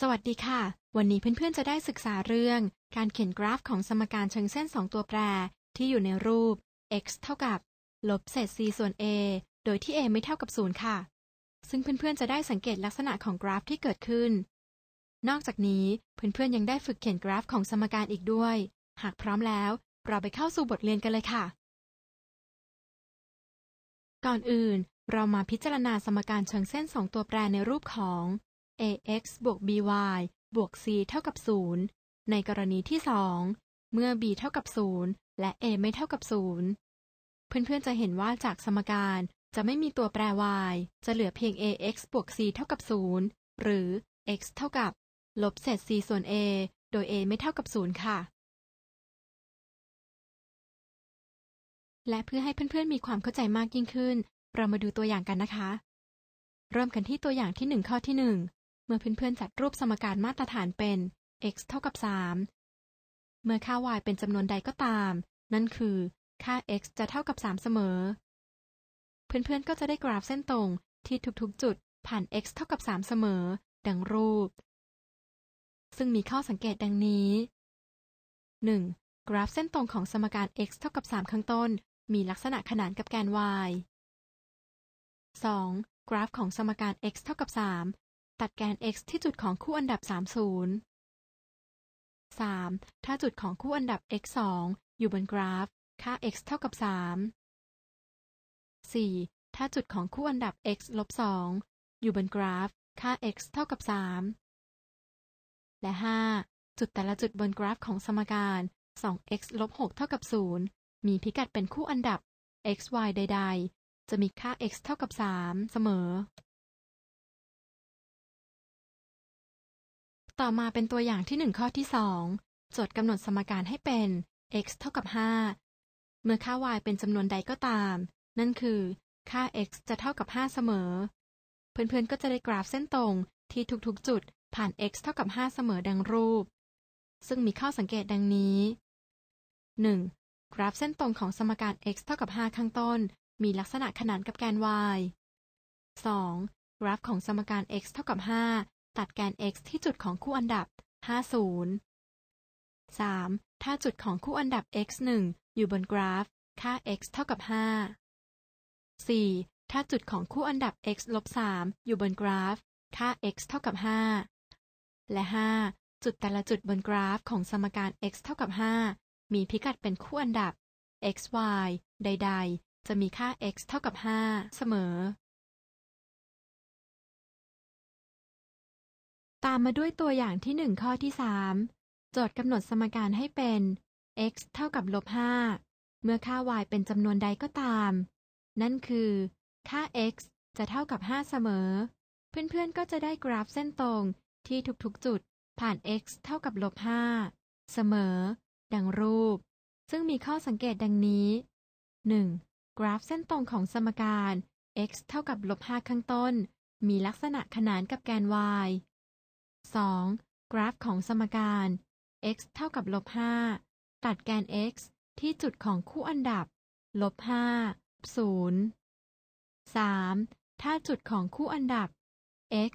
สวัสดีค่ะ วันนี้เพื่อนๆจะได้ศึกษาเรื่องการเขียนกราฟของสมการเชิงเส้น2ตัวแปร ที่อยู่ในรูป x เท่ากับ ลบเศษ c ส่วน a โดยที่ a ไม่เท่ากับ 0 ค่ะ ซึ่งเพื่อนๆจะได้สังเกตลักษณะของกราฟที่เกิดขึ้น นอกจากนี้เพื่อนๆยังได้ฝึกเขียนกราฟของสมการอีกด้วย หากพร้อมแล้ว เราไปเข้าสู่บทเรียนกันเลยค่ะ ก่อนอื่นเรามาพิจารณาสมการเชิงเส้น2ตัวแปรในรูปของ ax บวก by บวก c เท่ากับ 0 ในกรณีที่ 2 เมื่อ b เท่ากับ 0 และ a ไม่เท่ากับ 0 เพื่อนเพื่อนจะเห็นว่าจากสมการจะไม่มีตัวแปร y จะเหลือเพียง ax บวก c เท่ากับ 0 หรือ x เท่ากับ ลบเศษ c ส่วน a โดย a ไม่เท่ากับ 0 ค่ะ และเพื่อให้เพื่อนๆมีความเข้าใจมากยิ่งขึ้น เรามาดูตัวอย่างกันนะคะ เริ่มกันที่ตัวอย่างที่1ข้อที่1เมื่อเพื่อนๆจัดรูปสมการมาตรฐานเป็น x เท่ากับ 3 เมื่อค่า y เป็นจำนวนใดก็ตาม นั่นคือ ค่า x จะเท่ากับ 3 เสมอ เพื่อนๆ ก็จะได้กราฟเส้นตรงที่ทุกๆ จุดผ่าน x เท่ากับ 3 เสมอ ดังรูป ซึ่งมีข้อสังเกตดังนี้ 1. กราฟเส้นตรงของสมการ x เท่ากับ3ข้างต้น มีลักษณะขนานกับแกน y 2. กราฟของสมการ x เท่ากับ 3ตัดแกน x ที่จุดของคู่อันดับ 30 3. ถ้าจุดของคู่อันดับ x 2 อยู่บนกราฟ ค่า x เท่ากับ3 4. ถ้าจุดของคู่อันดับ x ลบ 2 อยู่บนกราฟ ค่า x เท่ากับ3และ 5. จุดแต่ละจุดบนกราฟของสมการ 2x ลบ6เท่ากับ0มีพิกัดเป็นคู่อันดับ x y ใดๆ จะมีค่า x เท่ากับ3เสมอต่อมาเป็นตัวอย่างที่1ข้อที่2โจทย์กำหนดสมการให้เป็น x เท่ากับ 5 เมื่อค่า y เป็นจำนวนใดก็ตาม นั่นคือ ค่า x จะเท่ากับ 5 เสมอ เพื่อนๆ ก็จะได้กราฟเส้นตรงที่ทุกๆ จุดผ่าน x เท่ากับ 5 เสมอดังรูป ซึ่งมีข้อสังเกตดังนี้ 1. กราฟเส้นตรงของสมการ x เท่ากับ 5 ข้างต้น มีลักษณะขนานกับแกน y 2. กราฟของสมการ x เท่ากับ 5ตัดแกน x ที่จุดของคู่อันดับ 50 3. ถ้าจุดของคู่อันดับ x 1 อยู่บนกราฟ ค่า x เท่ากับ5 4. ถ้าจุดของคู่อันดับ x ลบ3อยู่บนกราฟ ค่า x เท่ากับ5และ 5. จุดแต่ละจุดบนกราฟของสมการ x เท่ากับ5มีพิกัดเป็นคู่อันดับ x y ใดๆ จะมีค่า x เท่ากับ5เสมอตามมาด้วยตัวอย่างที่ 1 ข้อที่ 3 โจทย์กำหนดสมการให้เป็น x เท่ากับลบ5เมื่อค่า y เป็นจำนวนใดก็ตาม นั่นคือ ค่า x จะเท่ากับ 5 เสมอ เพื่อนๆ ก็จะได้กราฟเส้นตรงที่ทุกๆจุดผ่าน x เท่ากับลบ5เสมอ ดังรูป ซึ่งมีข้อสังเกตดังนี้ 1. กราฟเส้นตรงของสมการ x เท่ากับลบ5ข้างต้น มีลักษณะขนานกับแกน y 2. กราฟของสมการ x เท่ากับลบ 5 ตัดแกน x ที่จุดของคู่อันดับลบ5 0 3. ถ้าจุดของคู่อันดับ x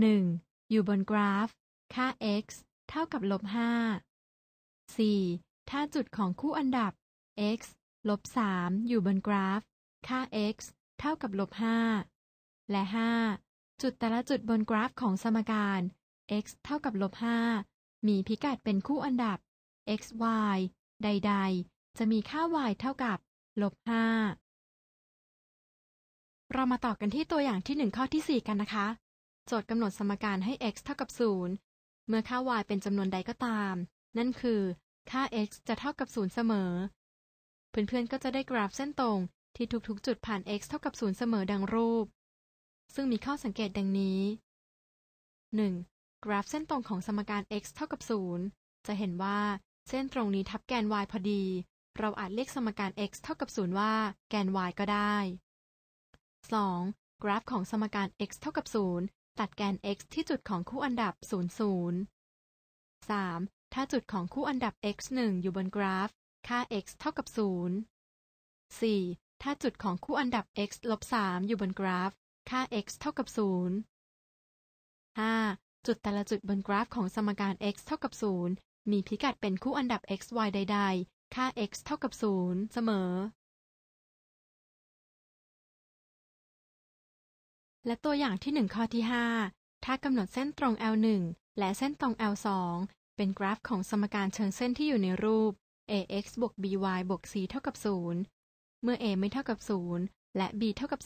1. อยู่บนกราฟ ค่า x เท่ากับลบ 5 4. ถ้าจุดของคู่อันดับ x ลบ3อยู่บนกราฟ ค่า x เท่ากับลบ 5 และ 5 จุดแต่ละจุดบนกราฟของสมการ x เท่ากับลบ 5มีพิกัดเป็นคู่อันดับ x y ใดๆ จะมีค่า y เท่ากับลบ5เรามาต่อกันที่ตัวอย่างที่1ข้อที่ 4 กันนะคะ โจทย์กำหนดสมการให้ x เท่ากับ 0 เมื่อค่า y เป็นจำนวนใดก็ตาม นั่นคือ ค่า x จะเท่ากับ 0เสมอ เพื่อนๆ ก็จะได้กราฟเส้นตรงที่ทุก ๆ จุดผ่าน x เท่ากับ0เสมอดังรูป ซึ่งมีข้อสังเกตดังนี้ 1. กราฟเส้นตรงของสมการ x เท่ากับ0จะเห็นว่าเส้นตรงนี้ทับแกน y พอดี เราอาจเรียกสมการ x เท่ากับ0ว่าแกน y ก็ได้ 2. กราฟของสมการ x เท่ากับ0ตัดแกน x ที่จุดของคู่อันดับ 0 0 3. ถ้าจุดของคู่อันดับ x 1อยู่บนกราฟ ค่า x เท่ากับ0 4. ถ้าจุดของคู่อันดับ x ลบ3อยู่บนกราฟ ค่า x เท่ากับ0 5. จุดแต่ละจุดบนกราฟของสมการ x เท่ากับ0มีพิกัดเป็นคู่อันดับ x y ใดๆ ค่า x เท่ากับ 0 เสมอ และตัวอย่างที่ 1 ข้อที่ 5 ถ้ากำหนดเส้นตรง L 1และเส้นตรง L 2เป็นกราฟของสมการเชิงเส้นที่อยู่ในรูป ax บวก by บวก c เท่ากับ 0 เมื่อ a ไม่เท่ากับ 0 และ b เท่ากับ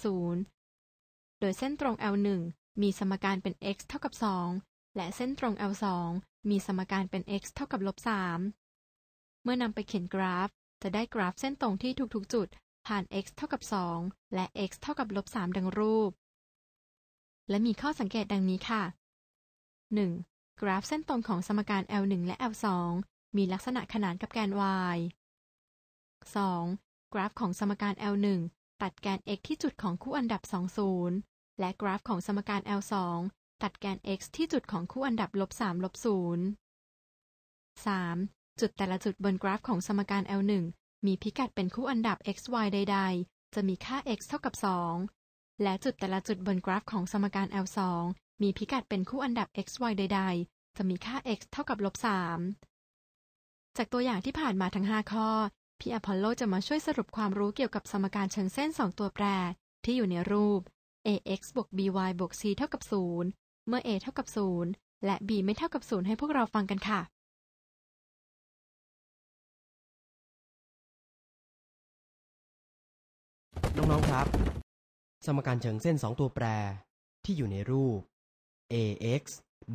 0 โดยเส้นตรง L 1มีสมการเป็น x เท่ากับ 2และเส้นตรง L2 มีสมการเป็น x เท่ากับลบ3เมื่อนำไปเขียนกราฟ จะได้กราฟเส้นตรงที่ทุกๆจุด ผ่าน x เท่ากับ 2 และ x เท่ากับลบ3ดังรูป และมีข้อสังเกตดังนี้ค่ะ 1. กราฟเส้นตรงของสมการ L1 และ L2 มีลักษณะขนานกับแกน y 2. กราฟของสมการ L1 ตัดแกน x ที่จุดของคู่อันดับ2 0และกราฟของสมการ L2 ตัดแกน x ที่จุดของคู่อันดับลบ3ลบ0 3. จุดแต่ละจุดบนกราฟของสมการ L1 มีพิกัดเป็นคู่อันดับ x y ใดๆ จะมีค่า x เท่ากับ 2 และจุดแต่ละจุดบนกราฟของสมการ L2 มีพิกัดเป็นคู่อันดับ x y ใดๆ จะมีค่า x เท่ากับลบ3จากตัวอย่างที่ผ่านมาทั้ง 5 ข้อ พี่อพอลโลจะมาช่วยสรุปความรู้เกี่ยวกับสมการเชิงเส้น 2 ตัวแปร ที่อยู่ในรูป ax บวก by บวก c เท่ากับ0เมื่อ a เท่ากับ0และ b ไม่เท่ากับ 0 ให้พวกเราฟังกันค่ะ น้อง ๆ ครับ สมการเชิงเส้น 2 ตัวแปรที่อยู่ในรูป ax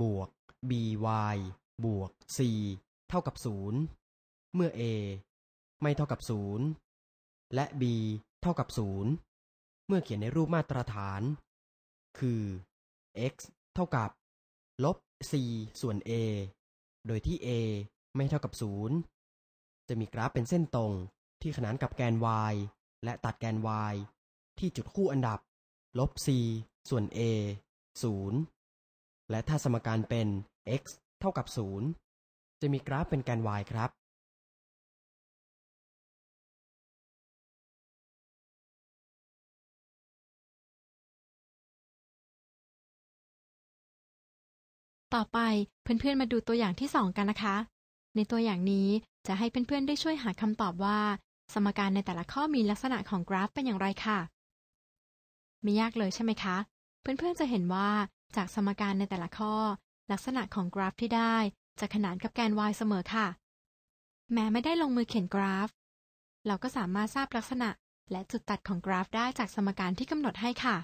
บวก by บวก c เท่ากับ0เมื่อ a ไม่เท่ากับ 0 และ b เท่ากับ 0 เมื่อเขียนในรูปมาตรฐาน คือ x เท่ากับลบ4ส่วน a โดยที่ a ไม่เท่ากับ 0 จะมีกราฟเป็นเส้นตรงที่ขนานกับแกน y และตัดแกน y ที่จุดคู่อันดับลบ c ส่วน a 0 และถ้าสมการเป็น x เท่ากับ 0 จะมีกราฟเป็นแกน y ครับต่อไปเพื่อนๆมาดูตัวอย่างที่สองกันนะคะ ในตัวอย่างนี้จะให้เพื่อนๆได้ช่วยหาคำตอบว่า สมการในแต่ละข้อมีลักษณะของกราฟเป็นอย่างไรค่ะ ไม่ยากเลยใช่ไหมคะ เพื่อนๆจะเห็นว่าจากสมการในแต่ละข้อ ลักษณะของกราฟที่ได้ จะขนานกับแกน y เสมอค่ะแม้ไม่ได้ลงมือเขียนกราฟ เราก็สามารถทราบลักษณะ และจุดตัดของกราฟได้จากสมการที่กำหนดให้ค่ะ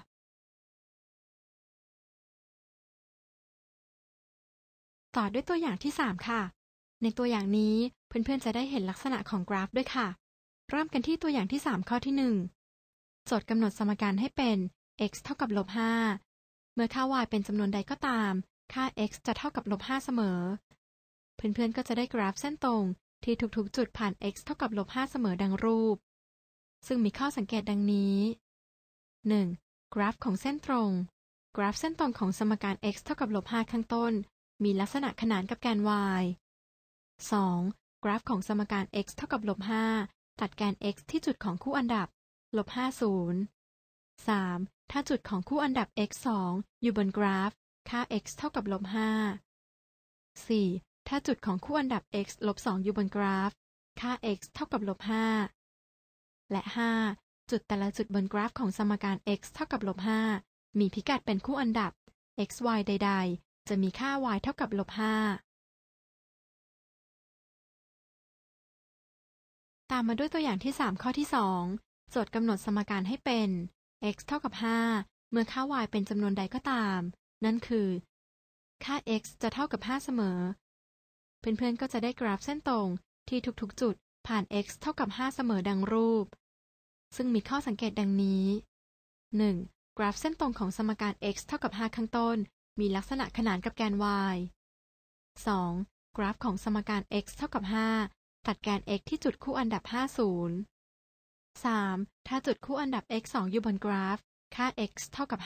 ต่อด้วยตัวอย่างที่ 3 ค่ะ ในตัวอย่างนี้เพื่อนๆ จะได้เห็นลักษณะของกราฟด้วยค่ะ เริ่มกันที่ตัวอย่างที่ 3 ข้อที่ 1 โจทย์กำหนดสมการให้เป็น x เท่ากับลบ 5 เมื่อค่า y เป็นจำนวนใดก็ตาม ค่า x จะเท่ากับลบ5เสมอเพื่อนๆ ก็จะได้กราฟเส้นตรง ที่ทุกๆ จุดผ่าน x เท่ากับลบ5เสมอดังรูปซึ่งมีข้อสังเกตดังนี้ 1. กราฟของเส้นตรง กราฟเส้นตรงของสมการ x เท่ากับลบ5ข้างต้นมีลักษณะขนานกับแกน y 2. กราฟของสมการ x เท่ากับลบ5ตัดแกน x ที่จุดของคู่อันดับลบ50 3. ถ้าจุดของคู่อันดับ x 2อยู่บนกราฟ ค่า x เท่ากับลบ5 4. ถ้าจุดของคู่อันดับ x ลบ2อยู่บนกราฟ ค่า x เท่ากับลบ5และ 5 จุดแต่ละจุดบนกราฟของสมการ x เท่ากับลบ5มีพิกัดเป็นคู่อันดับ x y ใดจะมีค่า y เท่ากับลบห้าตามมาด้วยตัวอย่างที่3ข้อที่2โจทย์กำหนดสมการให้เป็น x เท่ากับ5เมื่อค่า y เป็นจำนวนใดก็ตาม นั่นคือ ค่า x จะเท่ากับ 5 เสมอ เพื่อนๆ ก็จะได้กราฟเส้นตรงที่ทุกๆจุดผ่าน x เท่ากับ5เสมอดังรูป ซึ่งมีข้อสังเกตดังนี้ 1. กราฟเส้นตรงของสมการ x เท่ากับ5ข้างต้นมีลักษณะขนานกับแกน y 2. กราฟของสมการ x เท่ากับ 5 ตัดแกน x ที่จุดคู่อันดับ 50 3. ถ้าจุดคู่อันดับ x 2 อยู่บนกราฟค่า x เท่ากับ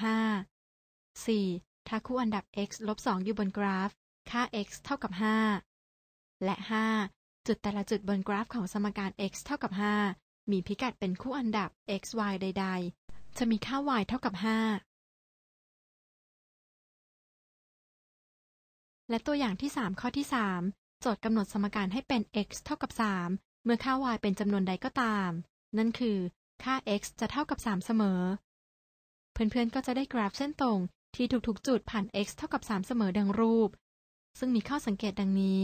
5 4. ถ้าคู่อันดับ x ลบ 2 อยู่บนกราฟค่า x เท่ากับ 5 และ 5 จุดแต่ละจุดบนกราฟของสมการ x เท่ากับ 5 มีพิกัดเป็นคู่อันดับ x y ใด ๆ จะมีค่า y เท่ากับ 5และตัวอย่างที่ 3 ข้อที่ 3 โจทย์กำหนดสมการให้เป็น x เท่ากับ3เมื่อค่า y เป็นจำนวนใดก็ตาม นั่นคือ ค่า x จะเท่ากับ 3 เสมอ เพื่อนๆก็จะได้กราฟเส้นตรงที่ถูกๆจุดผ่าน x เท่ากับ3เสมอดังรูป ซึ่งมีข้อสังเกตดังนี้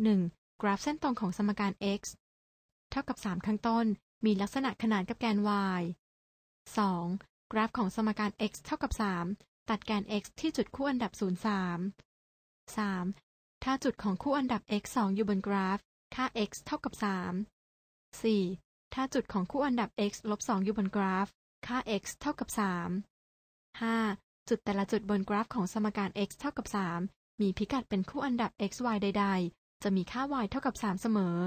1. กราฟเส้นตรงของสมการ x เท่ากับ3ข้างต้นมีลักษณะขนานกับแกน y 2. กราฟของสมการ x เท่ากับ3ตัดแกน x ที่จุดคู่อันดับ0 3 3. ถ้าจุดของคู่อันดับ x 2 อยู่บนกราฟ ค่า x เท่ากับ3 4. ถ้าจุดของคู่อันดับ x ลบ2อยู่บนกราฟ ค่า x เท่ากับ3 5. จุดแต่ละจุดบนกราฟของสมการ x เท่ากับ3มีพิกัดเป็นคู่อันดับ x y ใดๆ จะมีค่า y เท่ากับ3เสมอ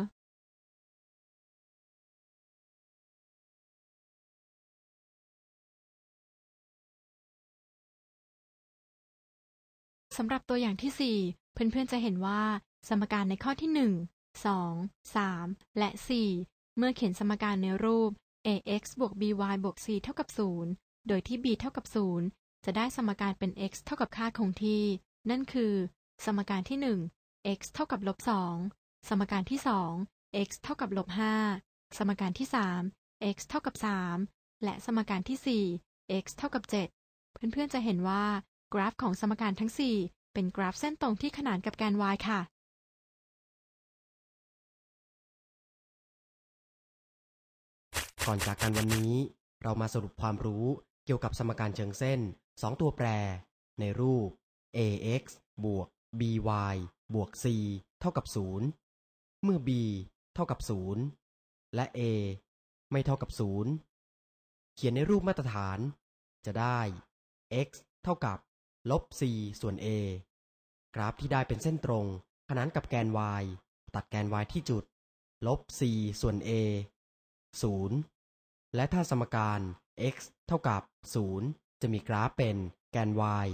สำหรับตัวอย่างที่ 4 เพื่อนๆจะเห็นว่า สมการในข้อที่ 1 2 3 และ 4 เมื่อเขียนสมการในรูป ax บวก by บวก c เท่ากับ0โดยที่ b เท่ากับ0จะได้สมการเป็น x เท่ากับค่าคงที่ นั่นคือ สมการที่ 1 x เท่ากับลบ2สมการที่ 2 x เท่ากับลบ5สมการที่ 3 x เท่ากับ3และสมการที่ 4 x เท่ากับ7เพื่อนๆจะเห็นว่ากราฟของสมการทั้ง 4 เป็นกราฟเส้นตรงที่ขนานกับแกน y ค่ะ ก่อนจากกันวันนี้ เรามาสรุปความรู้เกี่ยวกับสมการเชิงเส้น 2 ตัวแปร ในรูป ax บวก by บวก c เท่ากับ 0 เมื่อ b เท่ากับ 0 และ a ไม่เท่ากับ 0 เขียนในรูปมาตรฐาน จะได้ x เท่ากับลบ c ส่วน a กราฟที่ได้เป็นเส้นตรง ขนานกับแกน y ตัดแกน y ที่จุดลบ c ส่วน a 0 และถ้าสมการ x เท่ากับ 0 จะมีกราฟเป็นแกน y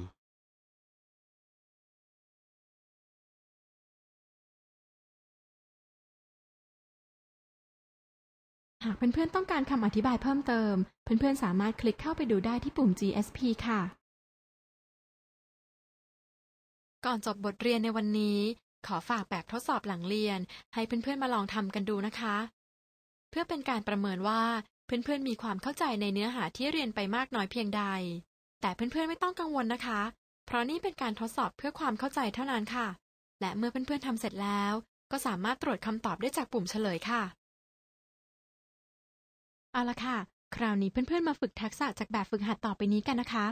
หากเพื่อนๆ ต้องการคำอธิบายเพิ่มเติม เพื่อนๆ สามารถคลิกเข้าไปดูได้ที่ปุ่ม GSP ค่ะก่อนจบบทเรียนในวันนี้ ขอฝากแบบทดสอบหลังเรียน ให้เพื่อนๆมาลองทำกันดูนะคะ เพื่อเป็นการประเมินว่าเพื่อนๆ มีความเข้าใจในเนื้อหาที่เรียนไปมากน้อยเพียงใด แต่เพื่อนๆไม่ต้องกังวลนะคะ เพราะนี่เป็นการทดสอบเพื่อความเข้าใจเท่านั้นค่ะ และเมื่อเพื่อนๆทำเสร็จแล้ว ก็สามารถตรวจคำตอบได้จากปุ่มเฉลยค่ะเอาละค่ะคราวนี้เพื่อน ๆมาฝึกทักษะจากแบบฝึกหัดต่อไปนี้กันนะคะ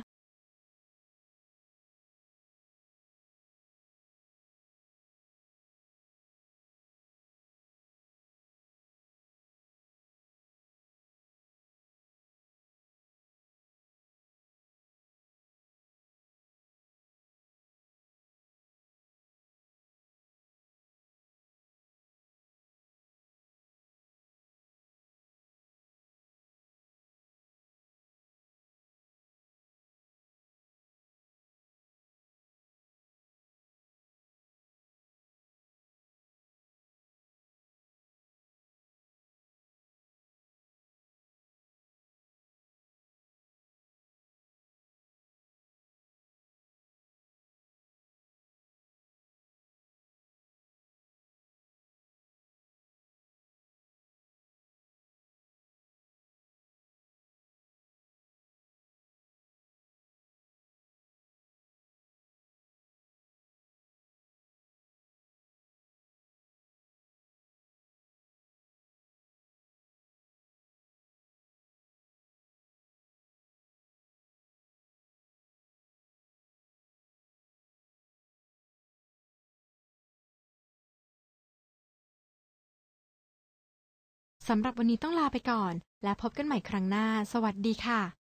สำหรับวันนี้ต้องลาไปก่อน และพบกันใหม่ครั้งหน้า สวัสดีค่ะ